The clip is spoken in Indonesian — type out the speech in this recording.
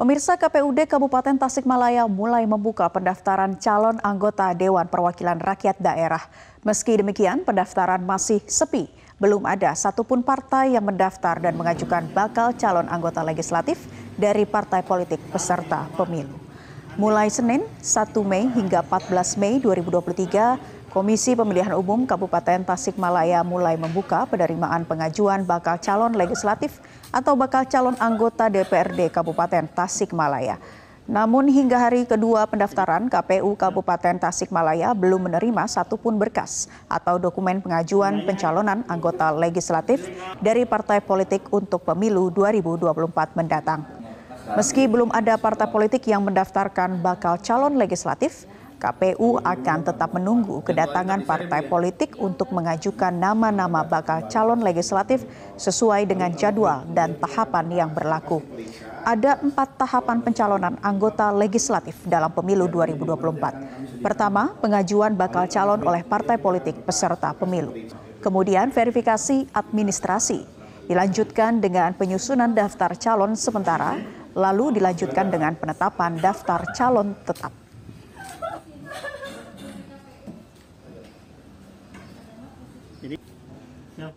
Pemirsa KPUD Kabupaten Tasikmalaya mulai membuka pendaftaran calon anggota Dewan Perwakilan Rakyat Daerah. Meski demikian, pendaftaran masih sepi. Belum ada satupun partai yang mendaftar dan mengajukan bakal calon anggota legislatif dari partai politik peserta pemilu. Mulai Senin 1 Mei hingga 14 Mei 2023, Komisi Pemilihan Umum Kabupaten Tasikmalaya mulai membuka penerimaan pengajuan bakal calon legislatif atau bakal calon anggota DPRD Kabupaten Tasikmalaya. Namun hingga hari kedua pendaftaran KPU Kabupaten Tasikmalaya belum menerima satupun berkas atau dokumen pengajuan pencalonan anggota legislatif dari partai politik untuk pemilu 2024 mendatang. Meski belum ada partai politik yang mendaftarkan bakal calon legislatif, KPU akan tetap menunggu kedatangan partai politik untuk mengajukan nama-nama bakal calon legislatif sesuai dengan jadwal dan tahapan yang berlaku. Ada empat tahapan pencalonan anggota legislatif dalam pemilu 2024. Pertama, pengajuan bakal calon oleh partai politik peserta pemilu. Kemudian verifikasi administrasi dilanjutkan dengan penyusunan daftar calon sementara, lalu dilanjutkan dengan penetapan daftar calon tetap. Did No.